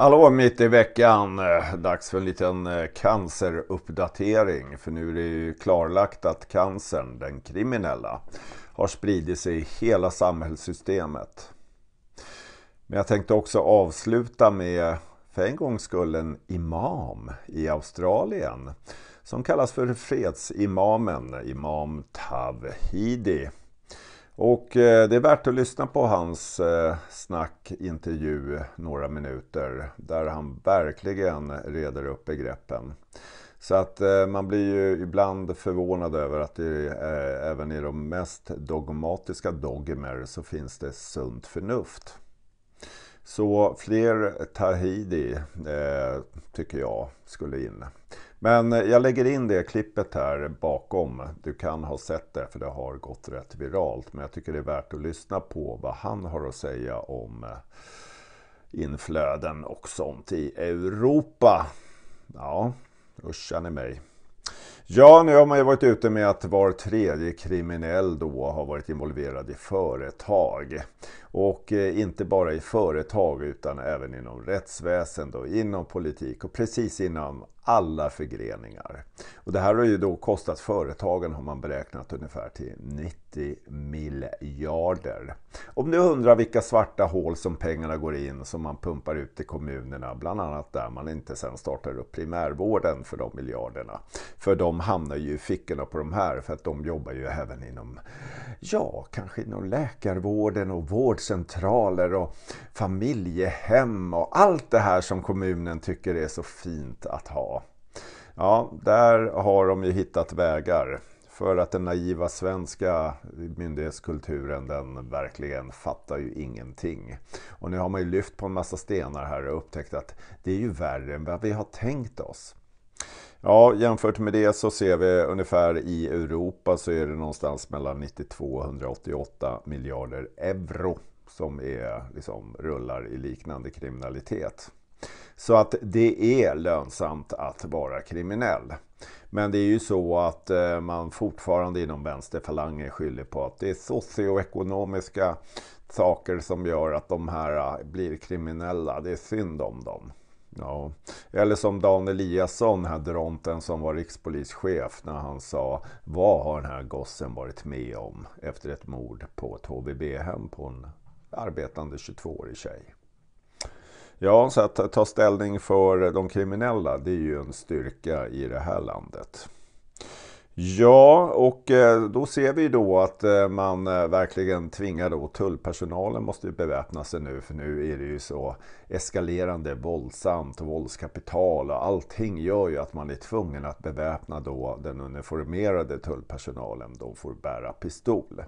Hallå, mitt i veckan. Eh, dags för en liten eh, canceruppdatering. För nu är det ju klarlagt att cancern, den kriminella, har spridit sig i hela samhällssystemet. Men jag tänkte också avsluta med, för en gångs skull, en imam i Australien. Som kallas för fredsimamen, Imam Tawhidi. Och eh, det är värt att lyssna på hans eh, snack, intervju, några minuter där han verkligen reder upp begreppen. Så att eh, man blir ju ibland förvånad över att det, även i de mest dogmatiska dogmer så finns det sunt förnuft. Så fler Tahidi tycker jag skulle in. Men jag lägger in det klippet här bakom. Du kan ha sett det för det har gått rätt viralt. Men jag tycker det är värt att lyssna på vad han har att säga om eh, inflöden och sånt i Europa. Ja, uschan ni mig. Ja, nu har man ju varit ute med att var tredje kriminell då har varit involverad i företag. Och eh, inte bara i företag utan även inom rättsväsende och inom politik och precis inom alla förgreningar. Och det här har ju då kostat företagen, har man beräknat, ungefär till 90 miljarder. Om du undrar vilka svarta hål som pengarna går in som man pumpar ut till kommunerna, bland annat där man inte sen startar upp primärvården för de miljarderna. För de hamnar ju i fickorna på de här, för att de jobbar ju även inom, ja, kanske inom läkarvården och vård vårdcentraler och familjehem och allt det här som kommunen tycker är så fint att ha. Ja, där har de ju hittat vägar för att den naiva svenska myndighetskulturen den verkligen fattar ju ingenting. Och nu har man ju lyft på en massa stenar här och upptäckt att det är ju värre än vad vi har tänkt oss. Ja, jämfört med det så ser vi ungefär i Europa så är det någonstans mellan 92 och 188 miljarder euro som är, liksom, rullar i liknande kriminalitet. Så att det är lönsamt att vara kriminell. Men det är ju så att eh, man fortfarande inom vänsterfalangen skyller på att det är socioekonomiska saker som gör att de här eh, blir kriminella. Det är synd om dem. Ja. Eller som Dan Eliasson, här dronten som var rikspolischef, när han sa Vad har den här gossen varit med om efter ett mord på ett HVB-hem på en arbetande 22-årig tjej. Ja, så att ta ställning för de kriminella, det är ju en styrka i det här landet. Ja, och eh, då ser vi då att eh, man eh, verkligen tvingar då tullpersonalen måste ju beväpna sig nu för nu är det ju så eskalerande våldsamt våldskapital och allting gör ju att man är tvungen att beväpna då den uniformerade tullpersonalen. De får bära pistol.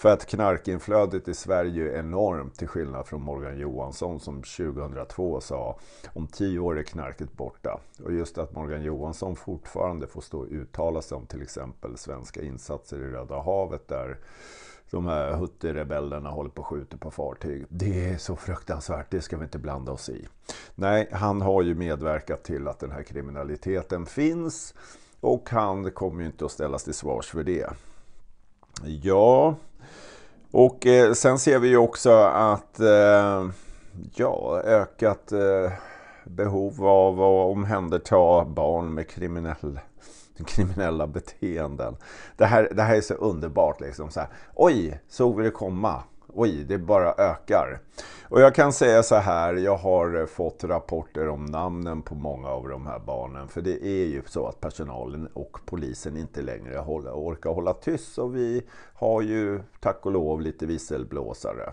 För att knarkinflödet i Sverige är enormt till skillnad från Morgan Johansson som 2002 sa om tio år är knarket borta. Och just att Morgan Johansson fortfarande får stå och uttala sig om till exempel svenska insatser i Röda havet där de här Huthi-rebellerna håller på och skjuter på fartyg. Det är så fruktansvärt, det ska vi inte blanda oss i. Nej, han har ju medverkat till att den här kriminaliteten finns och han kommer ju inte att ställas till svars för det. Ja, och eh, sen ser vi ju också att eh, ja, ökat eh, behov av att omhänderta barn med kriminell, kriminella beteenden. Det här, det här är så underbart liksom. Så här, Oj, såg vi det komma? oj, det bara ökar. Och jag kan säga så här, jag har eh, fått rapporter om namnen på många av de här barnen. För det är ju så att personalen och polisen inte längre orkar hålla tyst. Och vi har ju, tack och lov, lite visselblåsare.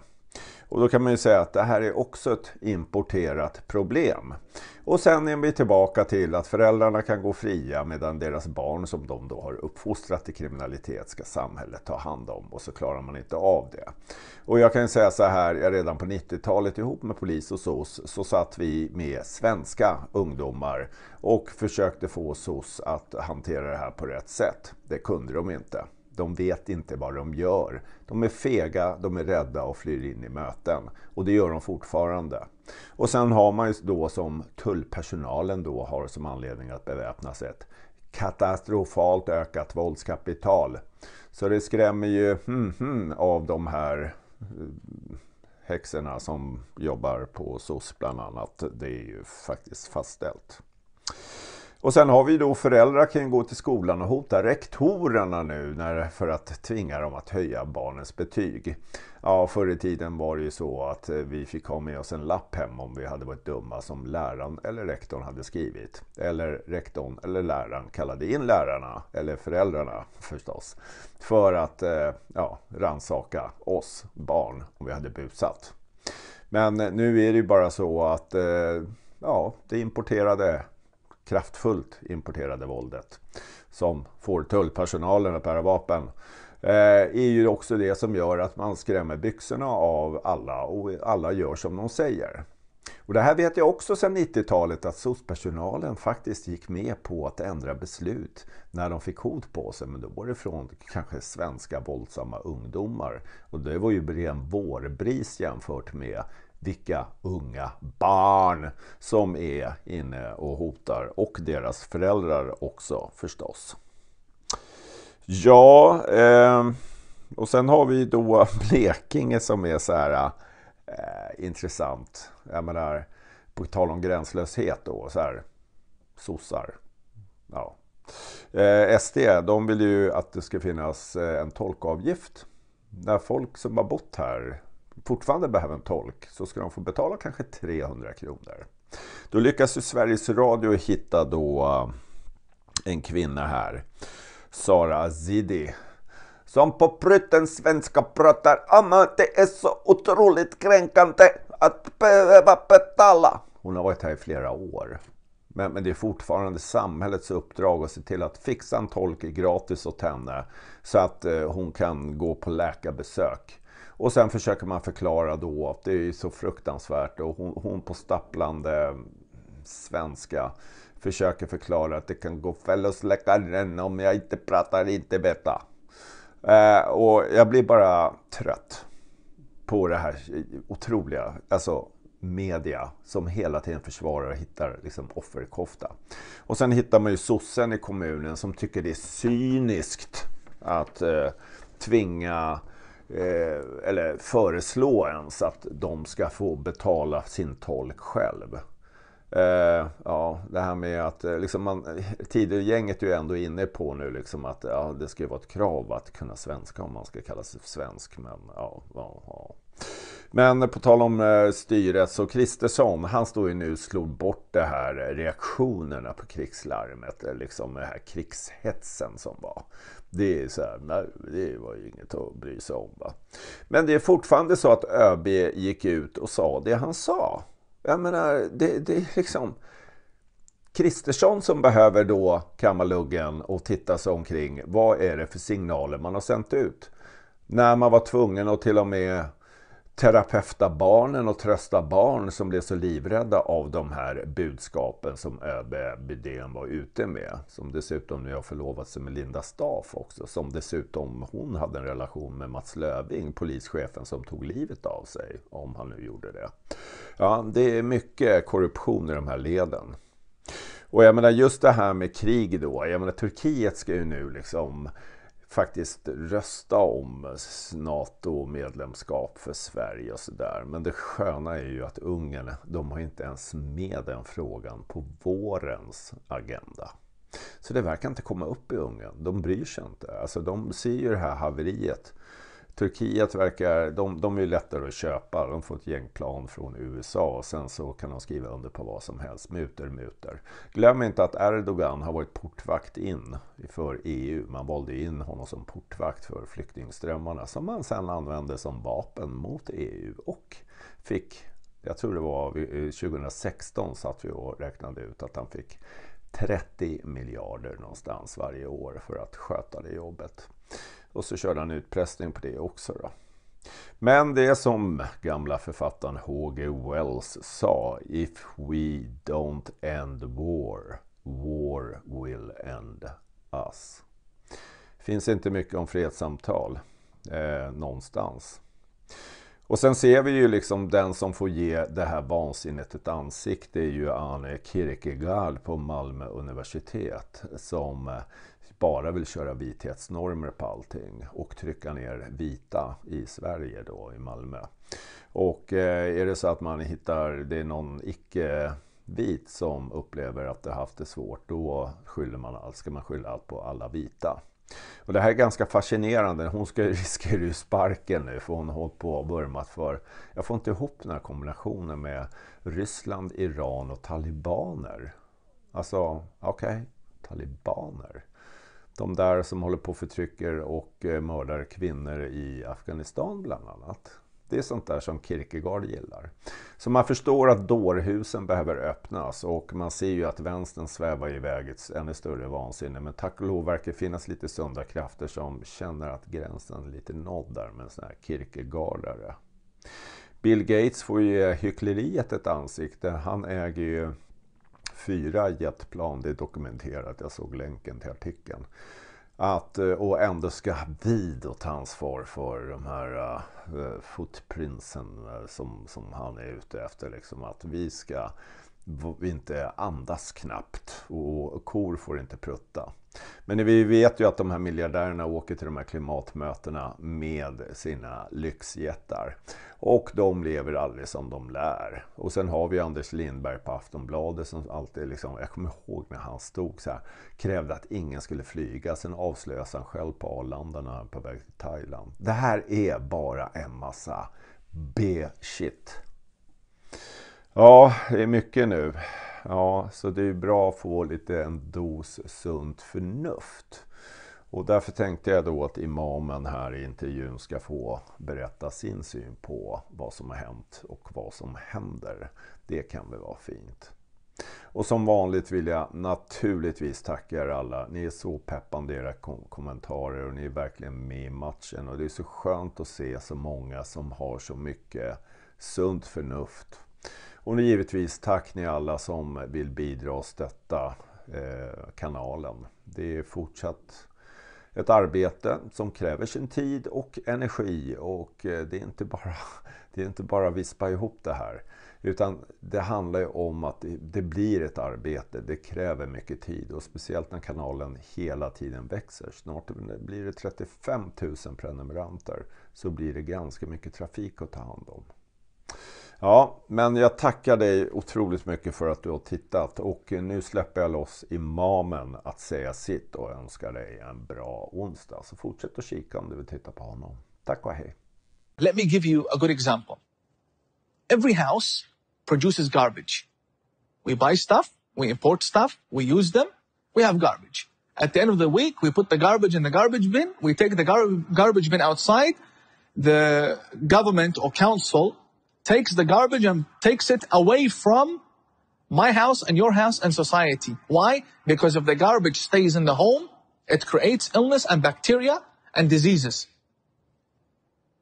Och då kan man ju säga att det här är också ett importerat problem. Och sen är vi tillbaka till att föräldrarna kan gå fria medan deras barn som de då har uppfostrat i kriminalitet ska samhället ta hand om och så klarar man inte av det. Och jag kan ju säga så här, jag redan på 90-talet ihop med polis och SOS så satt vi med svenska ungdomar och försökte få SOS att hantera det här på rätt sätt. Det kunde de inte. De vet inte vad de gör. De är fega, de är rädda och flyr in i möten. Och det gör de fortfarande. Och sen har man ju då som tullpersonalen då har som anledning att beväpna sig ett katastrofalt ökat våldskapital. Så det skrämmer ju hmm, hmm, av de här eh, häxorna som jobbar på SOS bland annat. Det är ju faktiskt fastställt. Och sen har vi då föräldrar kan gå till skolan och hota rektorerna nu när, för att tvinga dem att höja barnens betyg. Ja, förr i tiden var det ju så att eh, vi fick ha med oss en lapp hem om vi hade varit dumma som läraren eller rektorn hade skrivit. Eller rektorn eller läraren kallade in lärarna, eller föräldrarna förstås, för att eh, ja, ransaka oss barn om vi hade busat. Men eh, nu är det ju bara så att ja, det importerade kraftfullt importerade våldet som får tullpersonalen att bära vapen eh, är ju också det som gör att man skrämmer byxorna av alla och alla gör som de säger. Och det här vet jag också sedan 90-talet att soc-personalen faktiskt gick med på att ändra beslut när de fick hot på sig. Men då var det från kanske svenska våldsamma ungdomar. Och det var ju ren vårbris jämfört med vilka unga barn som är inne och hotar och deras föräldrar också förstås. Ja, eh, och sen har vi då Blekinge som är så här eh, intressant. Jag menar, på tal om gränslöshet då, så här sossar. Ja. Eh, SD, de vill ju att det ska finnas eh, en tolkavgift. När folk som har bott här fortfarande behöver en tolk så ska de få betala kanske 300 kronor. Då lyckas ju Sveriges Radio hitta då eh, en kvinna här, Sara Azidi som på prutten svenska pratar om att det är så otroligt kränkande att behöva betala. Hon har varit här i flera år. Men, men, det är fortfarande samhällets uppdrag att se till att fixa en tolk gratis åt henne så att eh, hon kan gå på läkarbesök. Och sen försöker man förklara då att det är så fruktansvärt och hon, hon på stapplande svenska försöker förklara att det kan gå fällosläckaren om jag inte pratar inte bättre. Eh, och jag blir bara trött på det här otroliga, alltså media som hela tiden försvarar och hittar liksom offerkofta. Och sen hittar man ju sossen i kommunen som tycker det är cyniskt att eh, tvinga Eh, eller föreslå ens att de ska få betala sin tolk själv. Uh, ja, det här med att eh, liksom man, eh, Tidögänget är ju ändå inne på nu liksom att ja, det ska ju vara ett krav att kunna svenska om man ska kalla sig svensk. Men, ja, ja, ja. men på tal om uh, styret så Kristersson, han står ju nu och slår bort det här reaktionerna på krigslarmet, liksom den här krigshetsen som var. Det, är så här, nej, det var ju inget att bry sig om. Va? Men det är fortfarande så att ÖB gick ut och sa det han sa. Jag menar, det, det är liksom... Kristersson som behöver då kamma luggen och titta sig omkring. Vad är det för signaler man har sänt ut? När man var tvungen att till och med terapeuta barnen och trösta barn som blev så livrädda av de här budskapen som ÖB Bydén var ute med. Som dessutom nu har förlovat sig med Linda Staff också. Som dessutom hon hade en relation med Mats Löving, polischefen som tog livet av sig. Om han nu gjorde det. Ja, det är mycket korruption i de här leden. Och jag menar just det här med krig då. Jag menar Turkiet ska ju nu liksom faktiskt rösta om NATO-medlemskap för Sverige och sådär. Men det sköna är ju att Ungern, de har inte ens med den frågan på vårens agenda. Så det verkar inte komma upp i Ungern. De bryr sig inte. Alltså de ser ju det här haveriet Turkiet verkar, de, de är lättare att köpa. De får ett gäng plan från USA och sen så kan de skriva under på vad som helst. Muter, muter. Glöm inte att Erdogan har varit portvakt in för EU. Man valde in honom som portvakt för flyktingströmmarna som man sen använde som vapen mot EU och fick, jag tror det var 2016 eh, satt vi och räknade ut att han fick 30 miljarder någonstans varje år för att sköta det jobbet. Och så körde han utpressning på det också. Då. Men det är som gamla författaren H.G. Wells sa. If we don't end war, war will end us. Finns inte mycket om fredssamtal eh, någonstans. Och sen ser vi ju liksom den som får ge det här vansinnet ett ansikte är ju Anne Kierkegaard på Malmö universitet som eh, bara vill köra vithetsnormer på allting och trycka ner vita i Sverige då, i Malmö. Och eh, är det så att man hittar, det är någon icke vit som upplever att det haft det svårt, då skyller man allt, ska man skylla allt på alla vita. Och det här är ganska fascinerande. Hon ska, riskera ju sparken nu för hon har hållit på och vurmat för... Jag får inte ihop den här kombinationen med Ryssland, Iran och talibaner. Alltså, okej, okay, talibaner de där som håller på och förtrycker och eh, mördar kvinnor i Afghanistan bland annat. Det är sånt där som Kierkegaard gillar. Så man förstår att dårhusen behöver öppnas och man ser ju att vänstern svävar iväg ett ännu större vansinne. Men tack och lov verkar finnas lite sunda krafter som känner att gränsen är lite nådd där med en sån här Kierkegaardare. Bill Gates får ju hyckleriet ett ansikte. Han äger ju fyra jetplan, det är dokumenterat, jag såg länken till artikeln. Att, eh, och ändå ska vi då ta ansvar för de här uh, eh, footprintsen eh, som, som han är ute efter. Liksom, att vi ska inte andas knappt och kor får inte prutta. Men vi vet ju att de här miljardärerna åker till de här klimatmötena med sina lyxjättar. Och de lever aldrig som de lär. Och sen har vi Anders Lindberg på Aftonbladet som alltid liksom, jag kommer ihåg när han stod så här, krävde att ingen skulle flyga. Sen avslöjas han själv på Arlanda på väg till Thailand. Det här är bara en massa B-shit. Ja, det är mycket nu. Ja, så det är bra att få lite en dos sunt förnuft. Och därför tänkte jag då att imamen här i intervjun ska få berätta sin syn på vad som har hänt och vad som händer. Det kan väl vara fint. Och som vanligt vill jag naturligtvis tacka er alla. Ni är så peppande i era kom kommentarer och ni är verkligen med i matchen. Och det är så skönt att se så många som har så mycket sunt förnuft och nu givetvis tack ni alla som vill bidra och stötta eh, kanalen. Det är fortsatt ett arbete som kräver sin tid och energi och eh, det är inte bara, det är inte bara vispa ihop det här. Utan det handlar ju om att det blir ett arbete, det kräver mycket tid och speciellt när kanalen hela tiden växer. Snart blir det 35 000 prenumeranter så blir det ganska mycket trafik att ta hand om. Ja, men jag tackar dig otroligt mycket för att du har tittat och nu släpper jag loss imamen att säga sitt och önskar dig en bra onsdag. Så fortsätt att kika om du vill titta på honom. Tack och hej. Let me give you a good example. Every house produces garbage. We buy stuff, we import stuff, we use them, we have garbage. At the end of the week, we put the garbage in the garbage bin, we take the gar garbage bin outside, the government or council takes the garbage and takes it away from my house and your house and society. Why? Because if the garbage stays in the home, it creates illness and bacteria and diseases.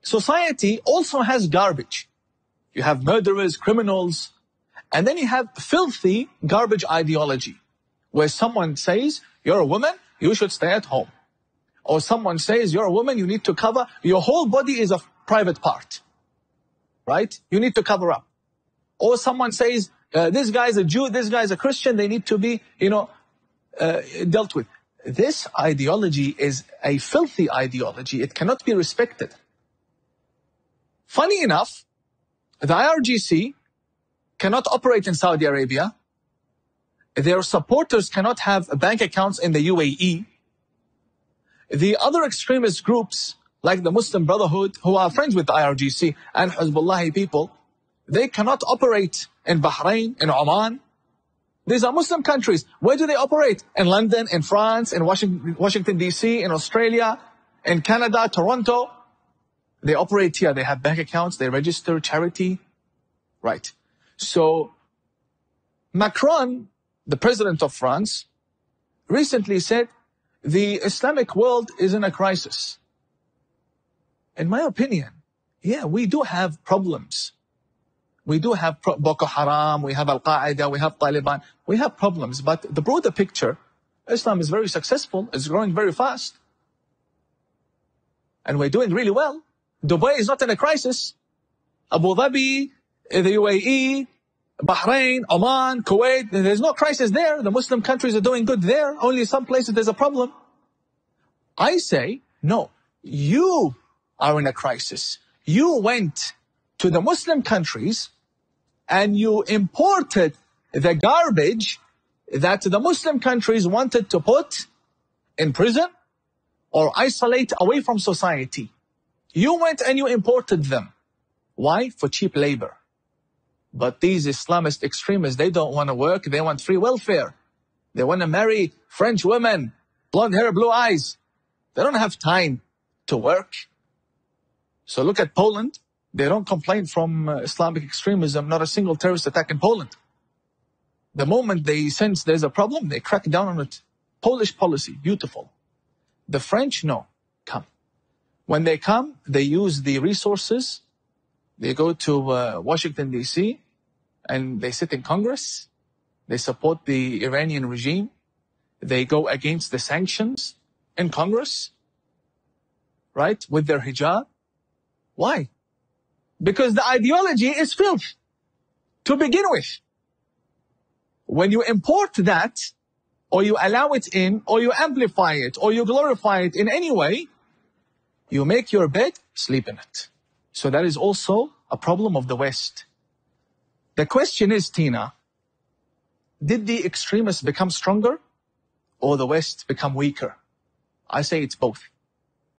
Society also has garbage. You have murderers, criminals, and then you have filthy garbage ideology where someone says, you're a woman, you should stay at home. Or someone says, you're a woman, you need to cover, your whole body is a private part right? You need to cover up. Or someone says, uh, this guy is a Jew, this guy is a Christian, they need to be, you know, uh, dealt with. This ideology is a filthy ideology. It cannot be respected. Funny enough, the IRGC cannot operate in Saudi Arabia. Their supporters cannot have bank accounts in the UAE. The other extremist groups like the Muslim Brotherhood, who are friends with the IRGC and Hezbollah people, they cannot operate in Bahrain, in Oman. These are Muslim countries. Where do they operate? In London, in France, in Washington, Washington DC, in Australia, in Canada, Toronto. They operate here. They have bank accounts. They register charity. Right. So Macron, the president of France, recently said the Islamic world is in a crisis in my opinion, yeah, we do have problems. We do have pro- Boko Haram, we have Al Qaeda, we have Taliban, we have problems. But the broader picture, Islam is very successful, it's growing very fast, and we're doing really well. Dubai is not in a crisis. Abu Dhabi, the UAE, Bahrain, Oman, Kuwait, there's no crisis there. The Muslim countries are doing good there. Only some places there's a problem. I say, no, you are in a crisis. You went to the Muslim countries and you imported the garbage that the Muslim countries wanted to put in prison or isolate away from society. You went and you imported them. Why? For cheap labor. But these Islamist extremists, they don't want to work. They want free welfare. They want to marry French women, blonde hair, blue eyes. They don't have time to work. So look at Poland. They don't complain from uh, Islamic extremism, not a single terrorist attack in Poland. The moment they sense there's a problem, they crack down on it. Polish policy, beautiful. The French, no, come. When they come, they use the resources. They go to uh, Washington, D.C., and they sit in Congress. They support the Iranian regime. They go against the sanctions in Congress, right, with their hijab. Why? Because the ideology is filth to begin with. When you import that, or you allow it in, or you amplify it, or you glorify it in any way, you make your bed, sleep in it. So that is also a problem of the West. The question is, Tina, did the extremists become stronger or the West become weaker? I say it's both.